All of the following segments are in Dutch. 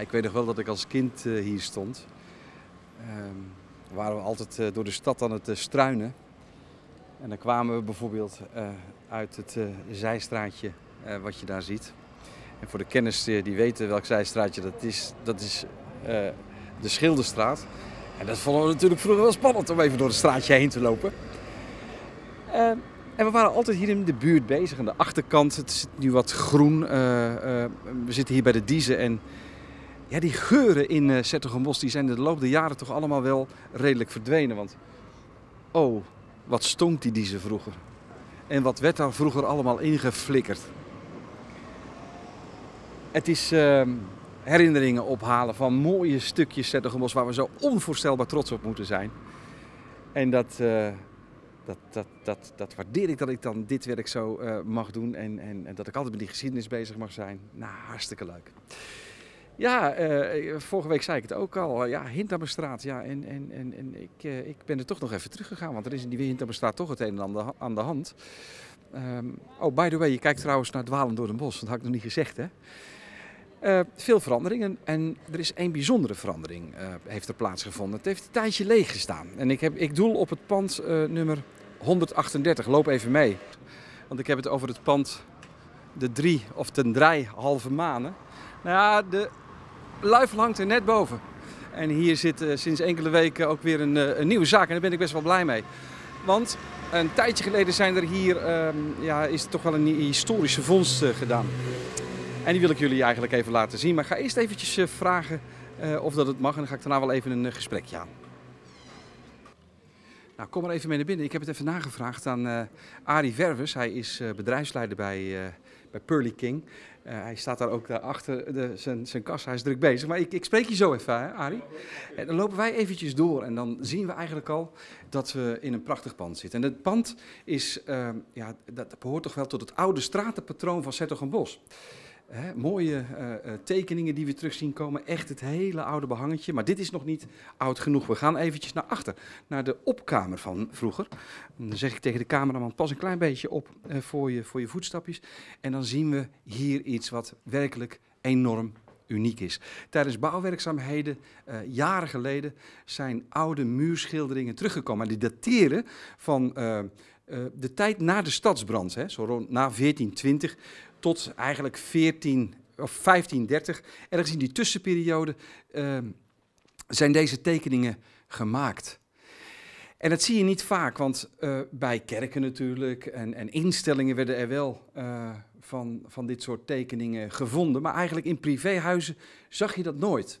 ik weet nog wel dat ik als kind eh, hier stond. Um, waren we altijd eh, door de stad aan het eh, struinen. En dan kwamen we bijvoorbeeld uit het zijstraatje wat je daar ziet. En voor de kennis die weten welk zijstraatje dat is, dat is de Schilderstraat. En dat vonden we natuurlijk vroeger wel spannend om even door het straatje heen te lopen. Ehm, en we waren altijd hier in de buurt bezig. Aan de achterkant, het zit nu wat groen. we zitten hier bij de Diezen en ja, die geuren in uh, die zijn de loop der jaren toch allemaal wel redelijk verdwenen. Want, oh, wat stonk die diezen vroeger. En wat werd daar vroeger allemaal ingeflikkerd. Het is ehm, herinneringen ophalen van mooie stukjes Zettergenbos waar we zo onvoorstelbaar trots op moeten zijn. En dat, eh, dat, dat, dat, dat waardeer ik dat ik dan dit werk zo eh, mag doen en, en, en dat ik altijd met die geschiedenis bezig mag zijn. Nou, hartstikke leuk. Ja, eh, eh, vorige week zei ik het ook al. Eh, ja, Hintamerstraat. Ja, en, en, en, en ik, ik ben er toch nog even teruggegaan. Want er is in die Hintamerstraat toch het een en ander aan de hand. Ehm, oh, by the way, je kijkt trouwens naar Dwalen door het bos. Dat had ik nog niet gezegd, hè? veel veranderingen en er is één bijzondere verandering heeft er plaatsgevonden. Het heeft een tijdje leeg gestaan. En ik, heb, ik doel op het pand nummer 138. Loop even mee. Want ik heb het over het pand de drie of ten drie halve manen. Nou ja, de Luif hangt er net boven. En hier zit eh, sinds enkele weken ook weer een, eh, een, nieuwe zaak. En daar ben ik best wel blij mee. Want een tijdje geleden zijn er hier, ehm, ja, is toch wel een historische vondst eh, gedaan. En die wil ik jullie eigenlijk even laten zien. Maar ik ga eerst eventjes vragen of dat het mag. En dan ga ik daarna wel even een gesprekje aan. Nou, kom maar even mee naar binnen. Ik heb het even nagevraagd aan Arie Verwes. Hij is bedrijfsleider bij bij Pearly King. Eh, hij staat daar ook achter de, zijn, zijn kassa, hij is druk bezig. Maar ik, ik spreek je zo even, hè, Arie. En eh, dan lopen wij eventjes door en dan zien we eigenlijk al dat we in een prachtig pand zitten. En het pand is, ehm, ja, dat behoort toch wel tot het oude stratenpatroon van Zertogenbos. Bos mooie eh, eh, tekeningen die we terug zien komen. Echt het hele oude behangetje. Maar dit is nog niet oud genoeg. We gaan eventjes naar achter, naar de opkamer van vroeger. dan zeg ik tegen de cameraman, pas een klein beetje op eh, voor, je, voor je voetstapjes. En dan zien we hier iets wat werkelijk enorm uniek is. Tijdens bouwwerkzaamheden, jaren geleden, zijn oude muurschilderingen teruggekomen. die dateren van eh, de tijd na de stadsbrand, hè, zo rond na 1420 tot eigenlijk 14 of 1530, ergens in die tussenperiode, ehm, zijn deze tekeningen gemaakt. En dat zie je niet vaak, want eh, bij kerken natuurlijk en, en, instellingen werden er wel eh, van, van dit soort tekeningen gevonden. Maar eigenlijk in privéhuizen zag je dat nooit.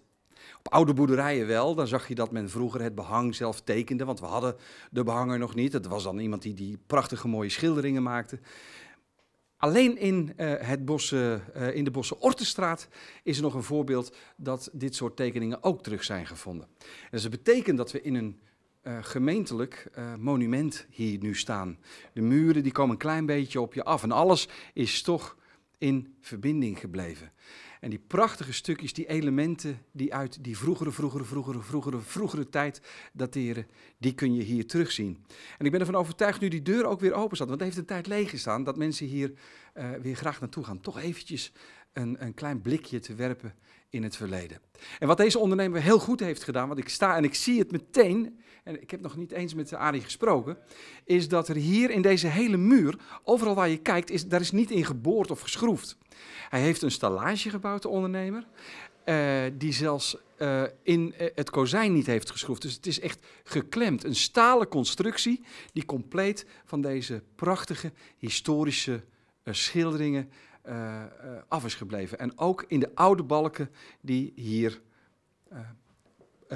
Op oude boerderijen wel, dan zag je dat men vroeger het behang zelf tekende, want we hadden de behanger nog niet. Het was dan iemand die, die prachtige mooie schilderingen maakte. Alleen in, eh, het bos, eh, in de Bosse Ortestraat is er nog een voorbeeld dat dit soort tekeningen ook terug zijn gevonden. En dus dat betekent dat we in een eh, gemeentelijk monument hier nu staan. De muren die komen een klein beetje op je af en alles is toch in verbinding gebleven. En die prachtige stukjes, die elementen die uit die vroegere, vroegere, vroegere, vroegere, vroegere tijd dateren, die kun je hier terugzien. En ik ben ervan overtuigd, nu die deur ook weer open staat, want het heeft een tijd leeg gestaan, dat mensen hier eh, weer graag naartoe gaan. Toch eventjes een, een klein blikje te werpen in het verleden. En wat deze ondernemer heel goed heeft gedaan, want ik sta en ik zie het meteen, en ik heb nog niet eens met Arie gesproken, is dat er hier in deze hele muur, overal waar je kijkt, is, daar is niet in geboord of geschroefd. Hij heeft een stallage gebouwd, de ondernemer, eh, die zelfs eh, in eh, het kozijn niet heeft geschroefd. Dus het is echt geklemd. Een stalen constructie die compleet van deze prachtige historische schilderingen eh, eh, af is gebleven. En ook in de oude balken die hier eh,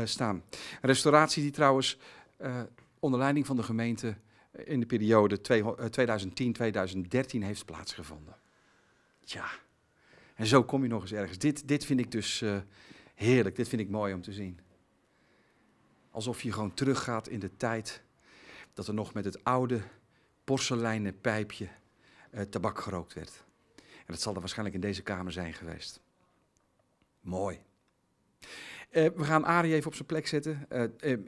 staan. Een restauratie die trouwens onder leiding van de gemeente in de periode 2010-2013 heeft plaatsgevonden. Tja, en zo kom je nog eens ergens. Dit, dit vind ik dus heerlijk, dit vind ik mooi om te zien. Alsof je gewoon teruggaat in de tijd dat er nog met het oude porseleinen pijpje tabak gerookt werd dat zal er waarschijnlijk in deze kamer zijn geweest. Mooi. Eh, we gaan Arie even op zijn plek zetten, eh, eh,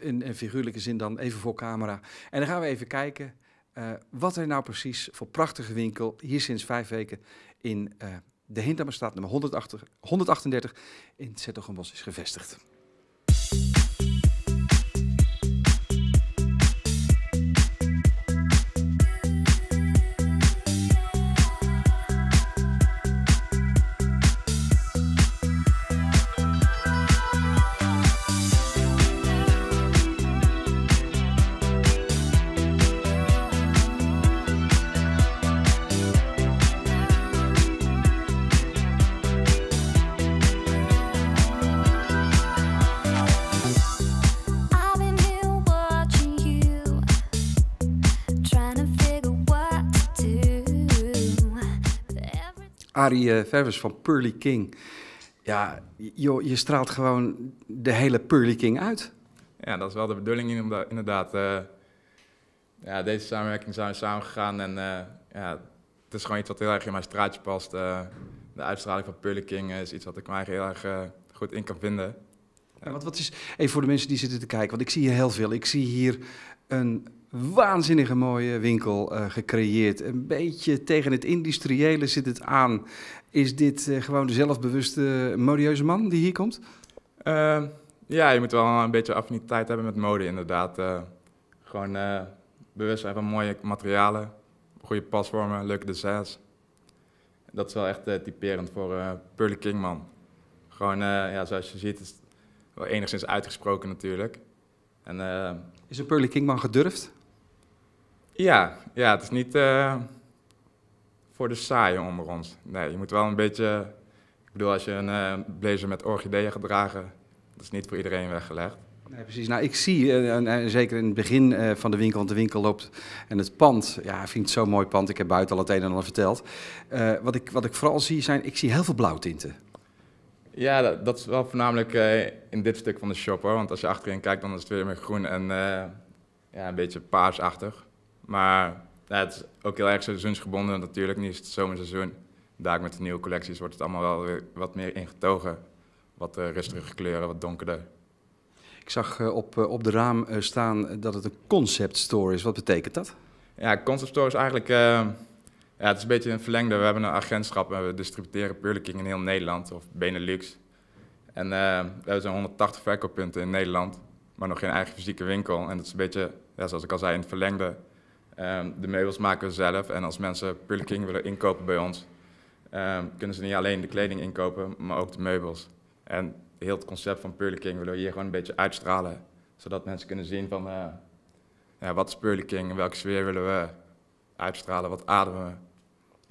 in, in, figuurlijke zin dan, even voor camera. En dan gaan we even kijken wat er nou precies voor prachtige winkel hier sinds vijf weken in de Hindamerstraat nummer 138, 138 in Zettelgenbos is gevestigd. Arie eh, Ververs van Pearly King. Ja, joh, je straalt gewoon de hele Pearly King uit. Ja, dat is wel de bedoeling inderdaad. Eh, ja, deze samenwerking zijn we gegaan en eh, ja, het is gewoon iets wat heel erg in mijn straatje past. de uitstraling van Pearly King is iets wat ik mij heel erg goed in kan vinden. wat is, even voor de mensen die zitten te kijken, want ik zie hier heel veel. Ik zie hier een waanzinnige mooie winkel eh, gecreëerd. Een beetje tegen het industriële zit het aan. Is dit eh, gewoon de zelfbewuste, modieuze man die hier komt? Eh, ja, je moet wel een beetje affiniteit hebben met mode, inderdaad. gewoon bewust zijn van mooie materialen, goede pasvormen, leuke designs. Dat is wel echt typerend voor Pearly Kingman. Gewoon, ja, zoals je ziet, is het wel enigszins uitgesproken natuurlijk. En, is een Pearly Kingman gedurfd? Ja, ja het is niet eh, voor de saaien onder ons. Nee, je moet wel een beetje... Ik bedoel, als je een eh, blazer met orchideeën gaat dragen, dat is niet voor iedereen weggelegd. Nee, precies. Nou, ik zie, eh, en, zeker in het begin van de winkel, want de winkel loopt en het pand, ja, ik vind het zo'n mooi pand. Ik heb buiten al het een en ander verteld. wat, ik, wat ik vooral zie zijn, ik zie heel veel blauwtinten. Ja, dat, dat is wel voornamelijk in dit stuk van de shop hoor. Want als je achterin kijkt, dan is het weer meer groen en ja, een beetje paarsachtig. Maar het is ook heel erg seizoensgebonden natuurlijk. Nu is het zomerseizoen. Daar met de nieuwe collecties wordt het allemaal wel wat meer ingetogen. Wat uh, eh, rustige kleuren, wat donkerder. Ik zag eh, op, eh, op de raam staan dat het een concept store is. Wat betekent dat? Ja, concept store is eigenlijk... ja, het is een beetje een verlengde. We hebben een agentschap en we distribueren Burger in heel Nederland. Of Benelux. En we hebben zo'n 180 verkooppunten in Nederland. Maar nog geen eigen fysieke winkel. En dat is een beetje, ja, zoals ik al zei, een verlengde Ehm, de meubels maken we zelf en als mensen Pulking willen inkopen bij ons, ehm, kunnen ze niet alleen de kleding inkopen, maar ook de meubels. En heel het concept van Purliking willen we hier gewoon een beetje uitstralen, zodat mensen kunnen zien van eh, ja, wat is in welke sfeer willen we uitstralen, wat ademen we.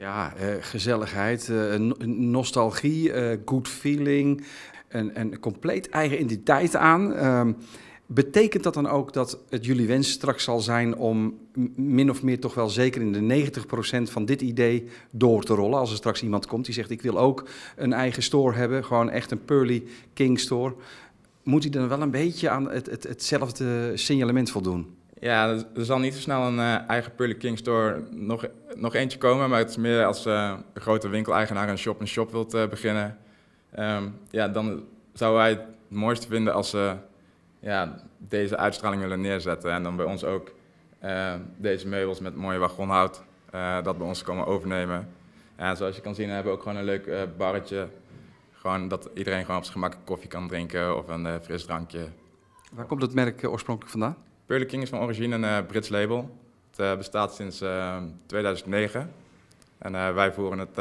Ja, eh, gezelligheid, eh, nostalgie, good feeling, een, een compleet eigen identiteit aan. Ehm, Betekent dat dan ook dat het jullie wens straks zal zijn om min of meer toch wel zeker in de 90% van dit idee door te rollen? Als er straks iemand komt die zegt: Ik wil ook een eigen store hebben, gewoon echt een Pearly King store. Moet hij dan wel een beetje aan het, hetzelfde signalement voldoen? Ja, er zal niet zo snel een eh, eigen Pearly King store nog, nog eentje komen. Maar het is meer als eh, een grote winkeleigenaar een shop-in-shop wilt eh, beginnen. Ehm, ja, dan zou wij het mooiste vinden als ze ja, deze uitstraling willen neerzetten. En dan bij ons ook eh, deze meubels met mooie wagonhout, eh, dat bij ons komen overnemen. En zoals je kan zien hebben we ook gewoon een leuk eh, barretje. Gewoon dat iedereen gewoon op zijn gemak koffie kan drinken of een frisdrankje. Waar komt het merk oorspronkelijk vandaan? Pearly King is van origine een Brits label. Het bestaat sinds 2009. En wij voeren het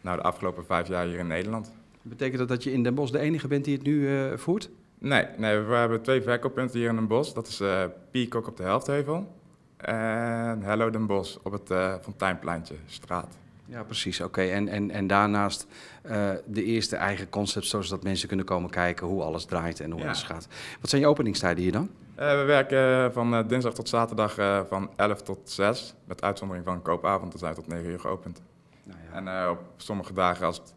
nou, de afgelopen vijf jaar hier in Nederland. Betekent dat dat je in Den Bosch de enige bent die het nu voert? Nee, nee, we hebben twee verkooppunten hier in Den Bosch. Dat is uh, Peacock op de Helfthevel en Hello Den Bosch op het uh, straat. Ja, precies. Oké, en, en, en daarnaast eh, de eerste eigen concept, zodat mensen kunnen komen kijken hoe alles draait en hoe alles gaat. Wat zijn je openingstijden hier dan? we werken van dinsdag tot zaterdag van 11 tot 6, met uitzondering van koopavond, dan zijn tot 9 uur geopend. Nou ja. En op sommige dagen, als het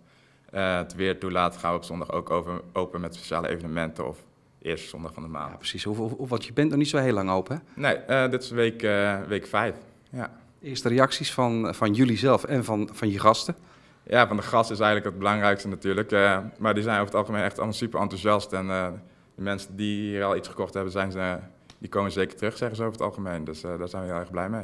eh, het weer toelaat, gaan we op zondag ook open, open met speciale evenementen of eerste zondag van de maand. Ja, precies. Of, of, want je bent nog niet zo heel lang open. Nee, eh, dit is week, eh, week vijf. Ja. Eerste reacties van, van jullie zelf en van, van je gasten? Ja, van de gasten is eigenlijk het belangrijkste natuurlijk. maar die zijn over het algemeen echt allemaal super enthousiast. En de mensen die hier al iets gekocht hebben, zijn die komen zeker terug, zeggen ze over het algemeen. Dus daar zijn we heel erg blij mee.